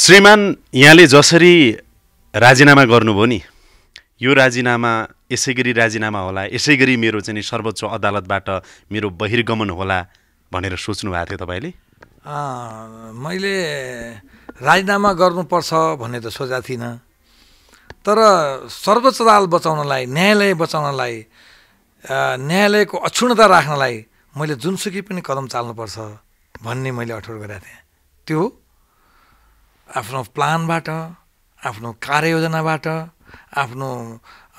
श्रीमान यहाँले जसरी राजीनामा गर्नुभयो नि यो राजीनामा यसै गरी राजीनामा होला यसै गरी मेरो चाहिँ सर्वोच्च अदालतबाट मेरो बहिर्गमन होला भनेर सोच्नु भएको थियो तपाईँले मैले राजीनामा गर्नुपर्छ भन्ने त सोचेको थिइनँ तर सर्वोच्च अदालत बचाउनलाई न्यायालय बचाउनलाई न्यायालयको अक्षुणता राख्नलाई मैले जुनसुकै पनि कदम चाल्नुपर्छ भन्ने मैले अठोट गरेको थिएँ त्यो आफ्नो प्लानबाट आफ्नो कार्ययोजनाबाट आफ्नो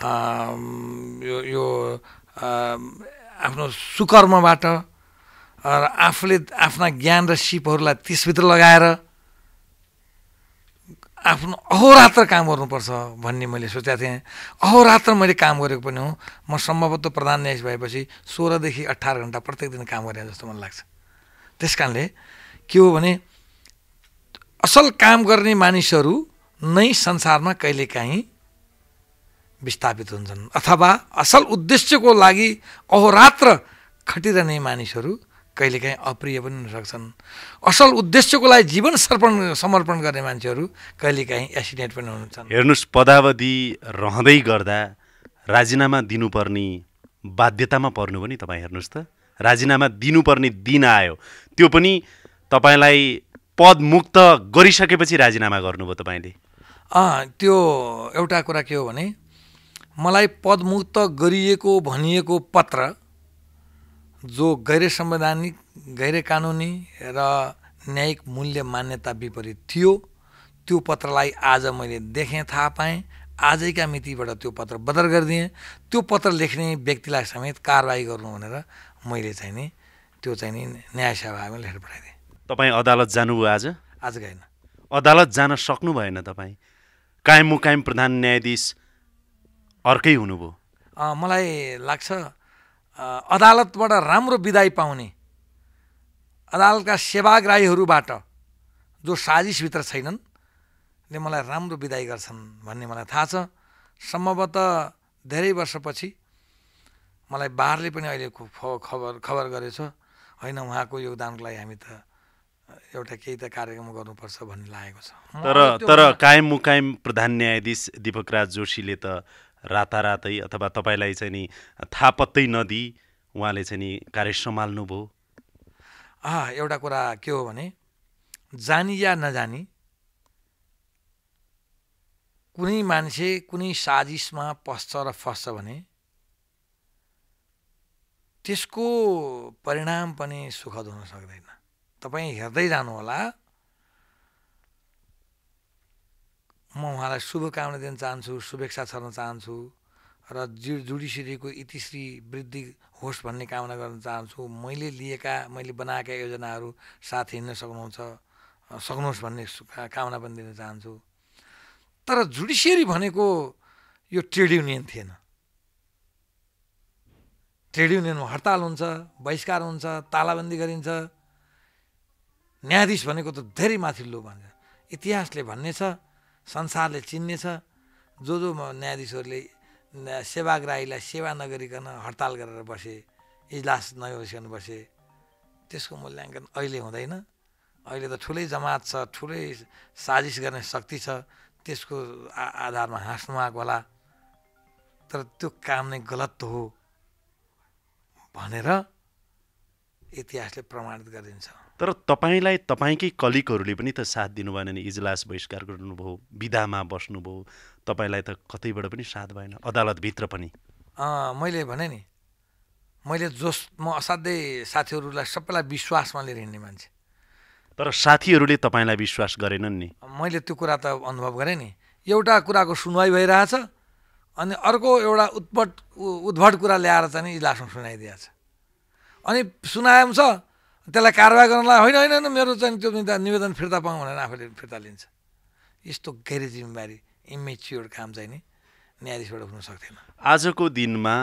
यो यो आफ्नो सुकर्मबाट र आफूले आफ्ना ज्ञान र सिपहरूलाई त्यसभित्र लगाएर आफ्नो अहोरात्र काम गर्नुपर्छ भन्ने मैले सोचेको थिएँ अहोरात्र मैले काम गरेको पनि हो म सम्भवतः प्रधान न्यायाधीश भएपछि सोह्रदेखि अठार घन्टा प्रत्येक दिन काम गरेँ जस्तो मलाई लाग्छ त्यस कारणले के हो भने असल काम गर्ने मानिसहरू नै संसारमा कहिलेकाहीँ विस्थापित हुन्छन् अथवा असल उद्देश्यको लागि अहोरात्र खटिरहने मानिसहरू कहिलेकाहीँ अप्रिय पनि हुन असल उद्देश्यको लागि जीवन सर्पण समर्पण गर्ने मान्छेहरू कहिलेकाहीँ एक्सिडेन्ट पनि हुन्छन् हेर्नुहोस् पदावधि रहँदै गर्दा राजीनामा दिनुपर्ने बाध्यतामा पर्नु पनि तपाईँ हेर्नुहोस् त राजीनामा दिनुपर्ने दिन आयो त्यो पनि तपाईँलाई पदमुक्त गरिसकेपछि राजीनामा गर्नुभयो तपाईँले त्यो एउटा कुरा के हो भने मलाई पदमुक्त गरिएको भनिएको पत्र जो गैर संवैधानिक गैर कानुनी र न्यायिक मूल्य मान्यता विपरीत थियो त्यो पत्रलाई आज मैले देखेँ थाहा पाएँ आजैका मितिबाट त्यो पत्र बदर गरिदिएँ त्यो पत्र लेख्ने व्यक्तिलाई समेत कारवाही गर्नु भनेर मैले चाहिँ नि त्यो चाहिँ नि न्याय सेवामा लेखेर पठाइदिएँ तपाईँ अदालत जानुभयो आज आज गएन अदालत जान सक्नु भएन तपाईँ कायम मुकायम प्रधान न्यायाधीश अर्कै हुनुभयो मलाई लाग्छ अदालतबाट राम्रो विदाई पाउने अदालतका सेवाग्राहीहरूबाट जो साजिसभित्र छैनन् ले मलाई राम्रो विदाई गर्छन् भन्ने मलाई थाहा छ सम्भवतः धेरै वर्षपछि मलाई बारले पनि अहिले खबर खबर गरेछ होइन उहाँको योगदानको लागि हामी त एउटा केही त कार्यक्रम गर्नुपर्छ भन्ने लागेको छ तर तर कायम मुकायम प्रधान न्यायाधीश दिपक राज जोशीले त रातारातै अथवा तपाईँलाई चाहिँ नि थाहा पत्तै नदिई उहाँले चाहिँ नि कार्य सम्हाल्नुभयो एउटा कुरा के हो भने जानी या नजानी कुनै मान्छे कुनै साजिसमा पस्छ र फस्छ भने त्यसको परिणाम पनि सुखद हुन सक्दैन तपाईँ हेर्दै जानुहोला म उहाँलाई शुभकामना दिन चाहन्छु शुभेच्छा छर्न चाहन्छु र जु जुडिसियरीको इतिश्री वृद्धि होस् भन्ने कामना गर्न चाहन्छु मैले लिएका मैले बनाएका योजनाहरू साथ हिँड्न सक्नुहुन्छ सक्नुहोस् भन्ने कामना पनि दिन चाहन्छु तर जुडिसियरी भनेको यो ट्रेड युनियन थिएन ट्रेड युनियनमा हडताल हुन्छ बहिष्कार हुन्छ तालाबन्दी गरिन्छ न्यायाधीश भनेको त धेरै माथिल्लो भन्छ इतिहासले भन्ने छ संसारले चिन्ने छ जो जो न्यायाधीशहरूले सेवाग्राहीलाई सेवा नगरिकन हडताल गरेर बसे इजलास नगरिकन बसे त्यसको मूल्याङ्कन अहिले हुँदैन अहिले त ठुलै जमात छ ठुलै साजिस गर्ने शक्ति छ त्यसको आधारमा हाँस्नु आएको होला तर त्यो काम नै गलत हो भनेर इतिहासले प्रमाणित गरिन्छ तर तपाईँलाई तपाईँकै कलिगहरूले पनि त साथ दिनुभएन नि इजलास बहिष्कार गर्नुभयो विधामा बस्नुभयो तपाईँलाई त कतैबाट पनि साथ भएन अदालतभित्र पनि मैले भने नि मैले जोस म असाध्यै साथीहरूलाई सबैलाई विश्वासमा लिएर हिँड्ने मान्छे तर साथीहरूले तपाईँलाई विश्वास गरेनन् नि मैले त्यो कुरा त अनुभव गरेँ नि एउटा कुराको सुनवाई भइरहेछ अनि अर्को एउटा उत्पट उद्भट कुरा ल्याएर चाहिँ इजलासमा सुनाइदिएछ अनि सुनाए पनि छ त्यसलाई कारवाही गर्नलाई होइन होइन होइन मेरो चाहिँ त्यो निवेदन फिर्ता पाउँ भनेर आफूले फिर्ता लिन्छ यस्तो गैर जिम्मेवारी इमेच्योर काम चाहिँ नि न्यायाधीशबाट हुन सक्दैन आजको दिनमा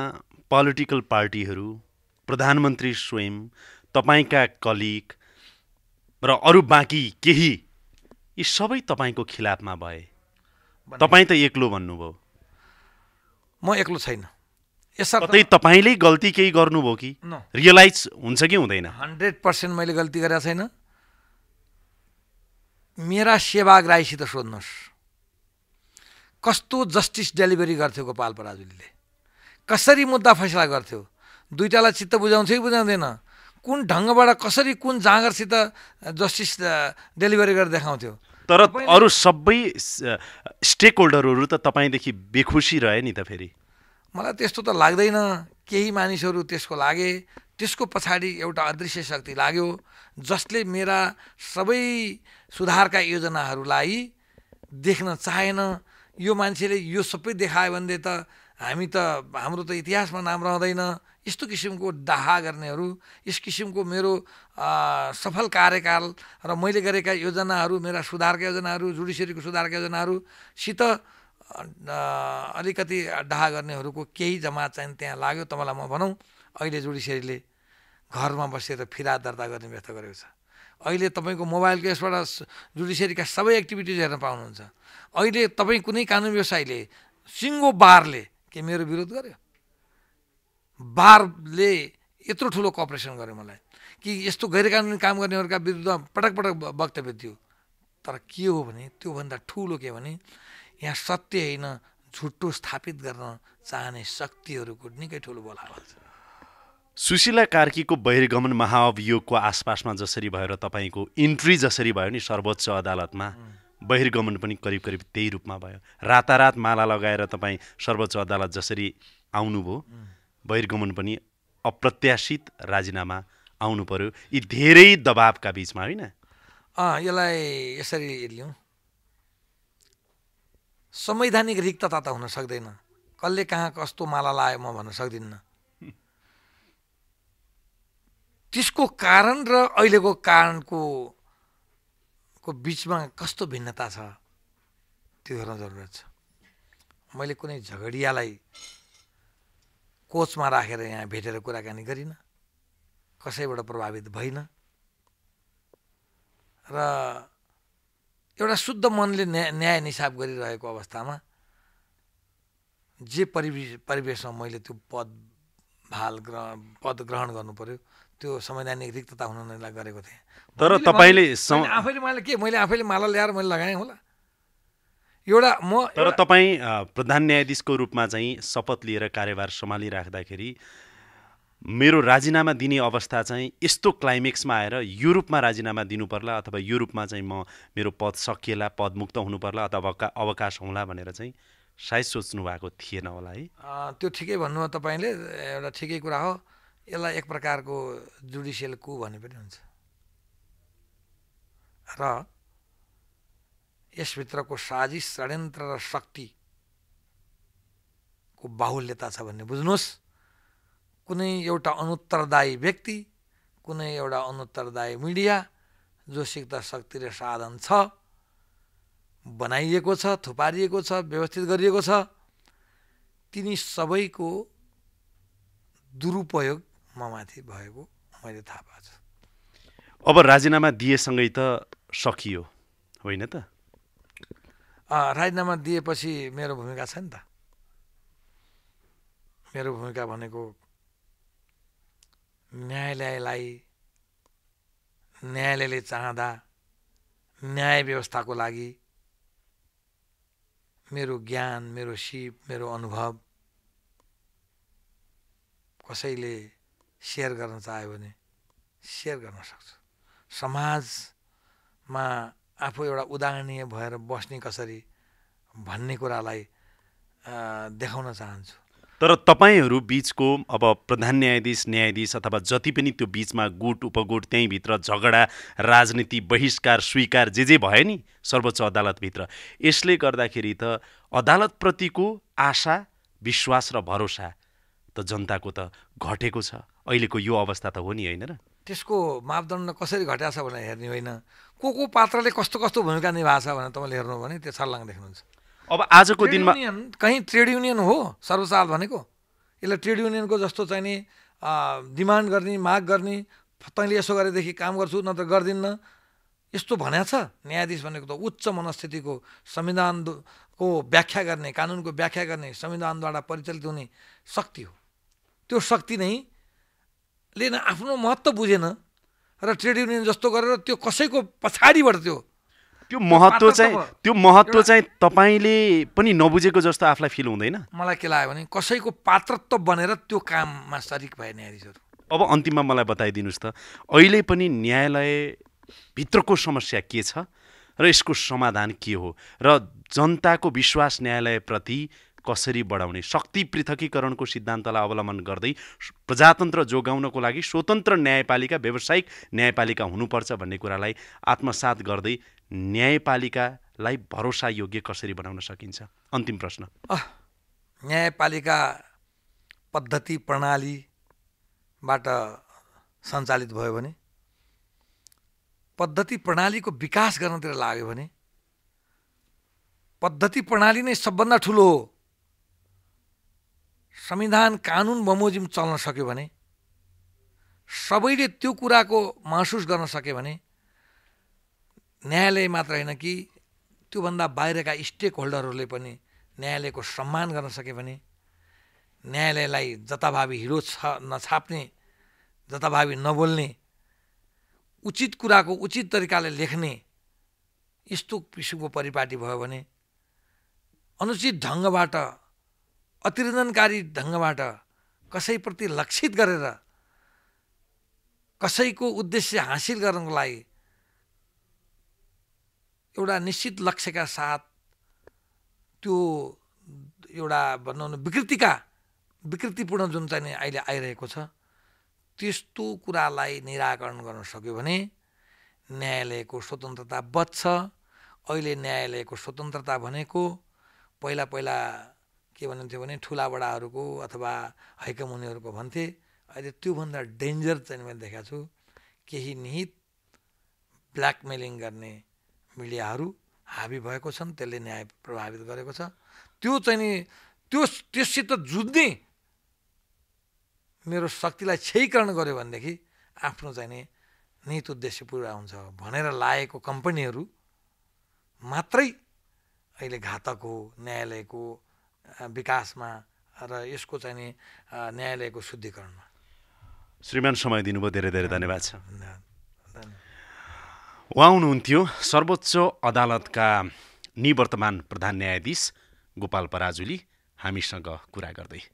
पोलिटिकल पार्टीहरू प्रधानमन्त्री स्वयं तपाईँका कलिग र अरू बाँकी केही यी सबै तपाईँको खिलाफमा भए तपाईँ त एक्लो भन्नुभयो म एक्लो छैन कतै तपाईँले गल्ती केही गर्नुभयो कि रियलाइज हुन्छ कि हुँदैन हन्ड्रेड पर्सेन्ट मैले गल्ती गरेको छैन मेरा सेवाग्राहीसित सोध्नुहोस् कस्तो जस्टिस डेलिभरी गर्थ्यो गोपाल पराजुलीले कसरी मुद्दा फैसला गर्थ्यो दुइटालाई चित्त बुझाउँछ कि बुझाउँदैन कुन ढङ्गबाट कसरी कुन जाँगरसित जस्टिस डेलिभरी गरेर देखाउँथ्यो तर अरू सबै स्टेक होल्डरहरू त तपाईँदेखि बेखुसी रहे नि त फेरि मलाई त्यस्तो त लाग्दैन केही मानिसहरू त्यसको लागे त्यसको पछाडि एउटा अदृश्य शक्ति लाग्यो जसले मेरा सबै सुधारका योजनाहरूलाई देख्न चाहेन यो मान्छेले यो सबै देखायो भने त हामी त हाम्रो त इतिहासमा नाम रहँदैन यस्तो किसिमको डाहा गर्नेहरू यस किसिमको मेरो सफल कार्यकाल र मैले गरेका योजनाहरू मेरा सुधारका योजनाहरू जुडिसियरीको सुधारका योजनाहरूसित अलिकति डाह गर्नेहरूको केही जमात चाहिँ त्यहाँ लाग्यो तपाईँलाई म भनौँ अहिले जुडिसियरीले घरमा बसेर फिरा दर्ता गर्ने व्यवस्था गरेको छ अहिले तपाईँको मोबाइलको यसबाट जुडिसियरीका सबै एक्टिभिटिज हेर्न पाउनुहुन्छ अहिले तपाईँ कुनै कानुन व्यवसायीले सिङ्गो बारले के मेरो विरोध गर्यो बारले यत्रो ठुलो कपरेसन गर्यो मलाई कि यस्तो गैर कानुनी काम गर्नेहरूका विरुद्ध पटक पटक वक्तव्य दियो तर के हो भने त्योभन्दा ठुलो के भने यहाँ सत्य होइन झुट्टो स्थापित गर्न चाहने शक्तिहरूको निकै ठुलो बोलाउँछ छ सुशीला कार्कीको बहिर्गमन महाअभियोगको आसपासमा जसरी भएर तपाईँको इन्ट्री जसरी भयो नि सर्वोच्च अदालतमा बहिर्गमन पनि करिब करिब त्यही रूपमा भयो रातारात माला लगाएर तपाईँ सर्वोच्च अदालत जसरी आउनुभयो बहिर्गमन पनि अप्रत्याशित राजीनामा आउनु पर्यो यी धेरै दबावका बिचमा होइन यसलाई यसरी लिउँ संवैधानिक रिक्तता त हुन सक्दैन कसले कहाँ कस्तो माला लायो म भन्न सक्दिनँ त्यसको कारण र अहिलेको कारणको को बिचमा कस्तो भिन्नता छ त्यो हेर्न जरुरत छ मैले कुनै झगडियालाई कोचमा राखेर यहाँ भेटेर कुराकानी गरिनँ कसैबाट प्रभावित भइनँ र एउटा शुद्ध मनले न्याय न्याय निसाब गरिरहेको अवस्थामा जे परिवेश परिवेशमा मैले त्यो पद भाल ग्र पद ग्रहण गर्नु पऱ्यो त्यो संवैधानिक रिक्तता हुन नै गरेको थिएँ तर तपाईँले आफैले मैले के मैले आफैले माला ल्याएर मैले लगाएँ होला एउटा म तर तपाईँ प्रधान न्यायाधीशको रूपमा चाहिँ शपथ लिएर कार्यभार सम्हालिराख्दाखेरि मेरो राजीनामा दिने अवस्था चाहिँ यस्तो क्लाइमेक्समा आएर युरोपमा राजीनामा दिनुपर्ला अथवा युरोपमा चाहिँ म मेरो पद सकिएला पदमुक्त हुनुपर्ला अथवा अवका अवकाश हुँला भनेर चाहिँ सायद सोच्नु भएको थिएन होला है त्यो ठिकै भन्नुभयो तपाईँले एउटा ठिकै कुरा हो यसलाई एक प्रकारको जुडिसियल कु भने पनि हुन्छ र यसभित्रको साजिस षड्यन्त्र र शक्तिको बाहुल्यता छ भन्ने बुझ्नुहोस् कुनै एउटा अनुत्तरदायी व्यक्ति कुनै एउटा अनुत्तरदायी मिडिया जो सिक्त शक्ति र साधन छ बनाइएको छ थुपारिएको छ व्यवस्थित गरिएको छ तिनी सबैको दुरुपयोग म माथि भएको मैले थाहा पाएको छु अब राजीनामा दिएसँगै त सकियो होइन त राजीनामा दिएपछि मेरो भूमिका छ नि त मेरो भूमिका भनेको न्यायालयलाई न्यायालयले चाहँदा न्याय व्यवस्थाको लागि मेरो ज्ञान मेरो सिप मेरो अनुभव कसैले सेयर गर्न चाह्यो भने सेयर गर्न सक्छु समाजमा आफू एउटा उदाहरणीय भएर बस्ने कसरी भन्ने कुरालाई देखाउन चाहन्छु तर तपाईँहरू बिचको अब प्रधान न्यायाधीश न्यायाधीश अथवा जति पनि त्यो बिचमा गुट उपगुट त्यहीँभित्र झगडा राजनीति बहिष्कार स्वीकार जे जे भयो नि सर्वोच्च अदालतभित्र यसले गर्दाखेरि त अदालतप्रतिको आशा विश्वास र भरोसा त जनताको त घटेको छ अहिलेको यो अवस्था त हो नि होइन र त्यसको मापदण्ड कसरी घटाएको छ भनेर हेर्ने होइन को को पात्रले कस्तो कस्तो भूमिका निभाएको छ भनेर तपाईँले हेर्नु भने त्यो छर्लाङ देख्नुहुन्छ अब आजको दिनमा कहीँ ट्रेड युनियन हो सर्वसाल भनेको यसलाई ट्रेड युनियनको जस्तो चाहिने डिमान्ड गर्ने माग गर्ने तैँले यसो गरेदेखि काम गर्छु नत्र गर्दिनँ यस्तो भनेको छ न्यायाधीश भनेको त उच्च मनस्थितिको संविधानको व्याख्या गर्ने कानुनको व्याख्या गर्ने संविधानद्वारा परिचालित हुने शक्ति हो त्यो शक्ति नै ले आफ्नो महत्त्व बुझेन र ट्रेड युनियन जस्तो गरेर त्यो कसैको पछाडिबाट त्यो त्यो महत्त्व चाहिँ त्यो महत्त्व चाहिँ तपाईँले पनि नबुझेको जस्तो आफूलाई फिल हुँदैन मलाई के लाग्यो भने कसैको पात्रत्व बनेर त्यो काममा सरिक भए न्यायाधीशहरू अब अन्तिममा मलाई बताइदिनुहोस् त अहिले पनि न्यायालयभित्रको समस्या के छ र यसको समाधान के हो र जनताको विश्वास न्यायालयप्रति कसरी बढाउने शक्ति पृथकीकरणको सिद्धान्तलाई अवलम्बन गर्दै प्रजातन्त्र जोगाउनको लागि स्वतन्त्र न्यायपालिका व्यावसायिक न्यायपालिका हुनुपर्छ भन्ने कुरालाई आत्मसात गर्दै न्यायपालिकालाई भरोसा योग्य कसरी बनाउन सकिन्छ अन्तिम प्रश्न न्यायपालिका पद्धति प्रणालीबाट सञ्चालित भयो भने पद्धति प्रणालीको विकास गर्नतिर लाग्यो भने पद्धति प्रणाली नै सबभन्दा ठुलो हो संविधान कानुन बमोजिम चल्न सक्यो भने सबैले त्यो कुराको महसुस गर्न सक्यो भने न्यायालय मात्र होइन कि त्योभन्दा बाहिरका स्टेक होल्डरहरूले पनि न्यायालयको सम्मान गर्न सके भने न्यायालयलाई जथाभावी हिरो छ नछाप्ने जताभावी नबोल्ने उचित कुराको उचित तरिकाले लेख्ने यस्तो किसिमको परिपाटी भयो भने अनुचित ढङ्गबाट अतिरञ्जनकारी ढङ्गबाट कसैप्रति लक्षित गरेर कसैको उद्देश्य हासिल गर्नको लागि एउटा निश्चित लक्ष्यका साथ त्यो एउटा भनौँ न विकृतिका विकृतिपूर्ण जुन चाहिँ अहिले आइरहेको छ त्यस्तो कुरालाई निराकरण गर्न सक्यो भने न्यायालयको स्वतन्त्रता बच्छ अहिले न्यायालयको स्वतन्त्रता भनेको पहिला पहिला के भनिन्थ्यो भने ठुलाबडाहरूको अथवा हैकम हैकमुनिहरूको भन्थे अहिले त्योभन्दा डेन्जर चाहिँ मैले देखाएको छु केही निहित ब्ल्याकमेलिङ गर्ने मिडियाहरू हाबी भएको छन् त्यसले न्याय प्रभावित गरेको छ त्यो चाहिँ नि त्यो त्यससित जुझ्ने मेरो शक्तिलाई क्षयीकरण गऱ्यो भनेदेखि आफ्नो चाहिँ नि नित उद्देश्य पुरा हुन्छ भनेर लागेको कम्पनीहरू मात्रै अहिले घातक हो न्यायालयको विकासमा र यसको चाहिँ नि न्यायालयको शुद्धिकरणमा श्रीमान समय दिनुभयो धेरै धेरै धन्यवाद छ धन्यवाद उहाँ हुनुहुन्थ्यो सर्वोच्च अदालतका निवर्तमान प्रधान न्यायाधीश गोपाल पराजुली हामीसँग कुरा गर्दै